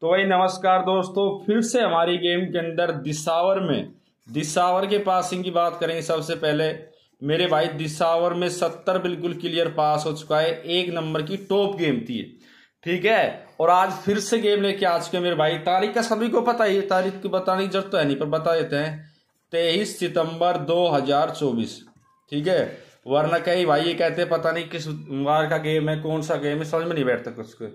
तो वही नमस्कार दोस्तों फिर से हमारी गेम के अंदर दिसावर में दिसावर के पासिंग की बात करेंगे सबसे पहले मेरे भाई दिसावर में सत्तर बिल्कुल क्लियर पास हो चुका है एक नंबर की टॉप गेम थी ठीक है और आज फिर से गेम लेके आ चुके मेरे भाई तारीख का सभी को पता ही तारीख की बताने की जरूरत तो है नहीं पर बता देते हैं तेईस सितंबर चौबीस ठीक है वरना कहीं भाई ये कहते हैं पता नहीं किस बार का गेम है कौन सा गेम है समझ में नहीं बैठता कुछ को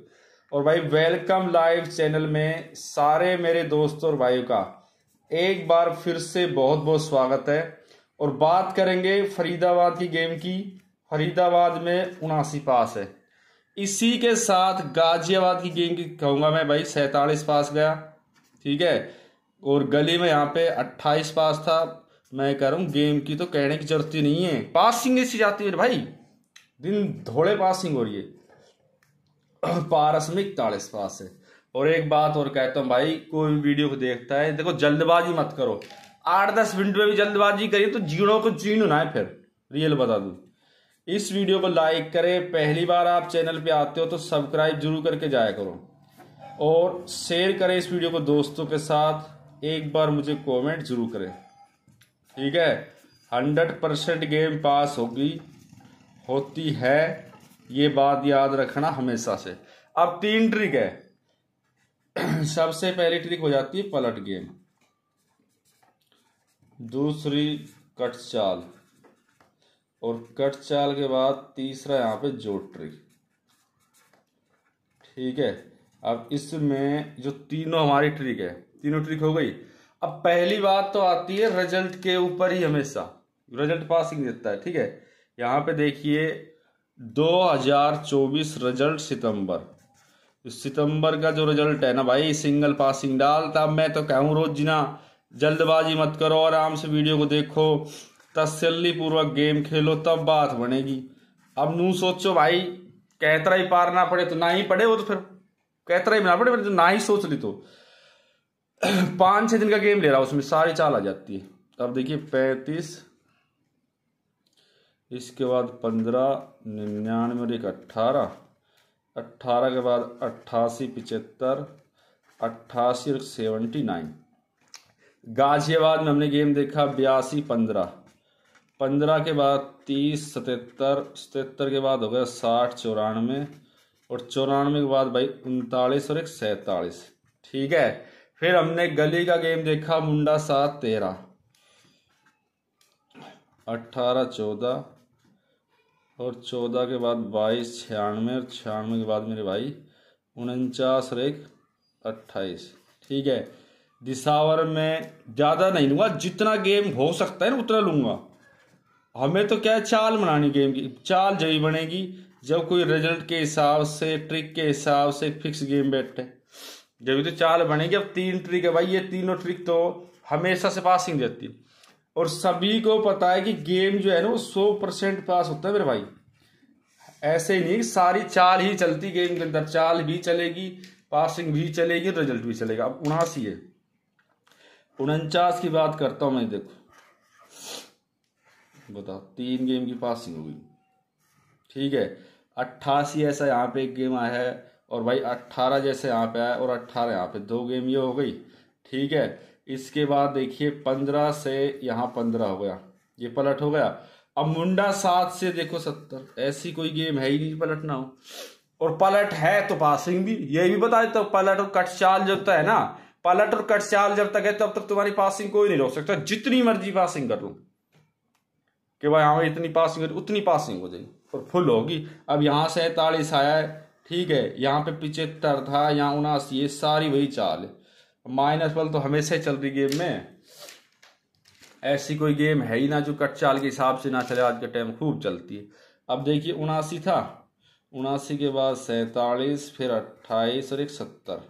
और भाई वेलकम लाइव चैनल में सारे मेरे दोस्तों और भाइयों का एक बार फिर से बहुत बहुत स्वागत है और बात करेंगे फरीदाबाद की गेम की फरीदाबाद में उनासी पास है इसी के साथ गाजियाबाद की गेम की कहूँगा मैं भाई सैतालीस पास गया ठीक है और गली में यहाँ पे अट्ठाईस पास था मैं कह रहा हूँ गेम की तो कहने की जरूरत ही नहीं है पासिंग ऐसी जाती है भाई दिन धोड़े पासिंग हो रही है पारस्मिक पास है और एक बात और कहता हूँ भाई कोई वीडियो को देखता है देखो जल्दबाजी मत करो आठ दस मिनट में भी जल्दबाजी करिए तो जीणों को जीण ना फिर रियल बता दू इस वीडियो को लाइक करें पहली बार आप चैनल पे आते हो तो सब्सक्राइब जरूर करके जाया करो और शेयर करें इस वीडियो को दोस्तों के साथ एक बार मुझे कमेंट जरूर करें ठीक है हंड्रेड परसेंट गेम पास होगी होती है ये बात याद रखना हमेशा से अब तीन ट्रिक है सबसे पहली ट्रिक हो जाती है पलट गेम दूसरी कट चाल और कट चाल के बाद तीसरा यहां पे जो ट्रिक ठीक है अब इसमें जो तीनों हमारी ट्रिक है तीनों ट्रिक हो गई अब पहली बात तो आती है रिजल्ट के ऊपर ही हमेशा रिजल्ट पासिंग देता है ठीक है यहां पे देखिए 2024 रिजल्ट सितंबर सितंबर का जो रिजल्ट है ना भाई सिंगल पासिंग डाल तब मैं तो कहूँ रोज जिना जल्दबाजी मत करो आराम से वीडियो को देखो तसली पूर्वक गेम खेलो तब बात बनेगी अब नू सोचो भाई कैतरा ही पार ना पड़े तो ना ही पड़े वो तो फिर कैतरा ही ना पड़े तो ना ही सोच ली तो पाँच छः दिन का गेम ले रहा उसमें सारी चाल आ जाती है अब देखिए पैंतीस इसके बाद पंद्रह निन्यानवे और एक अट्ठारह अट्ठारह के बाद अट्ठासी पिचहत्तर अट्ठासी और सेवेंटी नाइन गाजियाबाद में हमने गेम देखा बयासी पंद्रह पंद्रह के बाद तीस सतहत्तर सतहत्तर के बाद हो गया साठ चौरानवे और चौरानवे के बाद भाई उनतालीस और एक सैतालीस ठीक है फिर हमने गली का गेम देखा मुंडा सात तेरह अट्ठारह चौदह और चौदह के बाद बाईस छियानवे और छियानवे के बाद मेरे भाई उनचास और एक अट्ठाईस ठीक है दिसावर में ज़्यादा नहीं लूँगा जितना गेम हो सकता है ना उतना लूँगा हमें तो क्या है चाल बनानी गेम की चाल जब बनेगी जब कोई रिजल्ट के हिसाब से ट्रिक के हिसाब से फिक्स गेम बैठे जब तो चाल बनेगी अब तीन ट्रिक है भाई ये तीनों ट्रिक तो हमेशा से पासिंग देती है और सभी को पता है कि गेम जो है ना वो सौ परसेंट पास होता है मेरे भाई ऐसे ही नहीं सारी चाल ही चलती गेम के अंदर चाल भी चलेगी पासिंग भी चलेगी रिजल्ट भी चलेगा अब उनासी है उनचास की बात करता हूं मैं देखो बताओ तीन गेम की पासिंग होगी ठीक है अट्ठासी ऐसा यहाँ पे एक गेम आया है और भाई अट्ठारह जैसे यहाँ पे आया और अट्ठारह यहाँ पे दो गेम ये हो गई ठीक है इसके बाद देखिए पंद्रह से यहाँ पंद्रह हो गया ये पलट हो गया अब मुंडा सात से देखो सत्तर ऐसी कोई गेम है ही नहीं पलटना हो और पलट है तो पासिंग भी ये भी बता देता हूँ पलट और कट चाल जब तक है ना पलट और कट चाल जब तक है तब तक तुम्हारी पासिंग कोई नहीं रोक सकता जितनी मर्जी पासिंग कर लो कि भाई हाँ इतनी पासिंग कर उतनी पासिंग हो जाएगी और फुल होगी अब यहाँ सैतालीस आया है ठीक है यहाँ पे पिचहत्तर था यहाँ उनासी ये सारी वही चाल है माइनस वन तो हमेशा चल रही गेम में ऐसी कोई गेम है ही ना जो कट चाल के हिसाब से ना चले आज के टाइम खूब चलती है अब देखिए उनासी था उनासी के बाद सैंतालीस फिर अट्ठाईस और एक सत्तर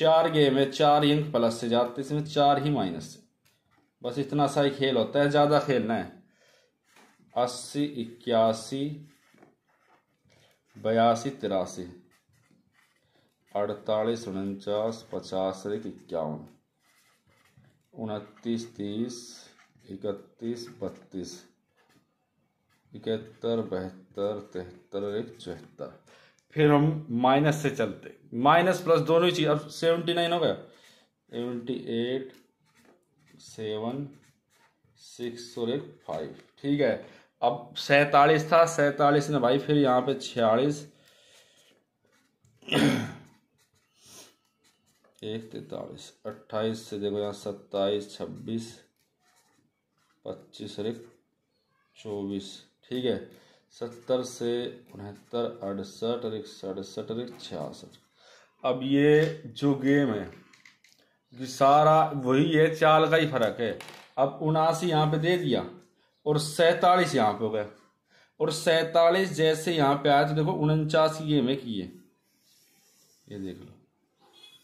चार गेम है चार ही प्लस से जाते इसमें चार ही माइनस से बस इतना सा ही खेल होता है ज़्यादा खेलना है अस्सी इक्यासी बयासी तिरासी अड़तालीस उनचास पचास एक इक्यावन उनतीस तीस इकतीस बत्तीस इकहत्तर बहत्तर तिहत्तर एक चौहत्तर फिर हम माइनस से चलते माइनस प्लस दोनों ही चीज़ अब सेवेंटी नाइन हो गया सेवेंटी एट सेवन सिक्स और एक फाइव ठीक है अब सैतालीस था सैतालीस ने भाई फिर यहाँ पे छियालीस एक तैतालीस अट्ठाईस से देखो यहाँ सत्ताईस छब्बीस पच्चीस और एक चौबीस ठीक है सत्तर से उनहत्तर अड़सठ और एक सड़सठ और एक छियासठ अब ये जो गेम है कि सारा वही है चाल का ही फर्क है अब उनासी यहाँ पे दे दिया और सैतालीस यहाँ पे हो गया और सैतालीस जैसे यहाँ पे आया तो देखो उनचास गेम है किए ये देख लो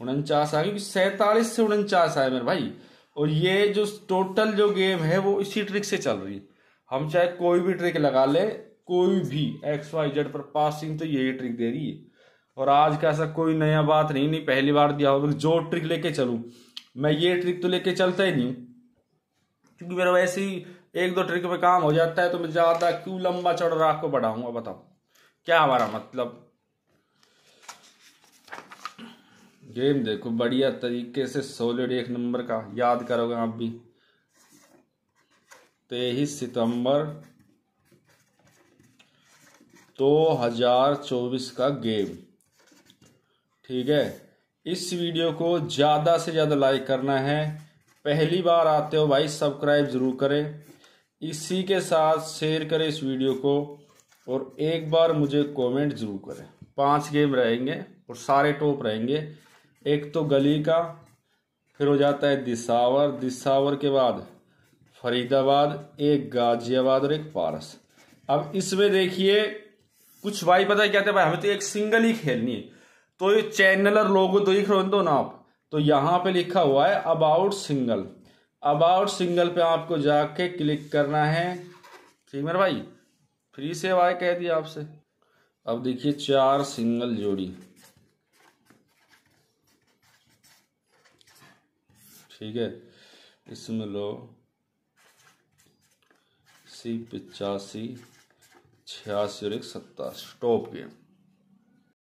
उनचास आ गया क्योंकि सैतालीस से उनचास आए मेरे भाई और ये जो टोटल जो गेम है वो इसी ट्रिक से चल रही हम चाहे कोई भी ट्रिक लगा ले कोई भी एक्स वाई जेड पर पासिंग तो यही ट्रिक दे रही है और आज का ऐसा कोई नया बात नहीं नहीं पहली बार दिया होगा जो ट्रिक लेके चलूँ मैं ये ट्रिक तो लेके चलता ही नहीं क्योंकि मेरा वैसे ही एक दो ट्रिक पे काम हो जाता है तो मैं ज़्यादा क्यों लंबा चौड़ा राख को बढ़ाऊंगा बताओ क्या हमारा मतलब गेम देखो बढ़िया तरीके से सॉलिड एक नंबर का याद करोगे आप भी तेईस सितंबर दो हजार चौबीस का गेम ठीक है इस वीडियो को ज़्यादा से ज़्यादा लाइक करना है पहली बार आते हो भाई सब्सक्राइब ज़रूर करें इसी के साथ शेयर करें इस वीडियो को और एक बार मुझे कमेंट ज़रूर करें पांच गेम रहेंगे और सारे टॉप रहेंगे एक तो गली का फिर हो जाता है दिसावर दिसावर के बाद फरीदाबाद एक गाजियाबाद और एक पारस अब इसमें देखिए कुछ भाई पता है क्या भाई हमें तो एक सिंगल ही खेलनी है तो ये चैनल और तो ही खोल दो ना आप तो यहाँ पे लिखा हुआ है अबाउट सिंगल अबाउट सिंगल पे आपको जाके क्लिक करना है ठीक मेरे भाई फ्री सेवा कह दिया आपसे अब देखिए चार सिंगल जोड़ी ठीक है इसमें लो सी पचासी छियासी और एक सत्तासी टॉप गेम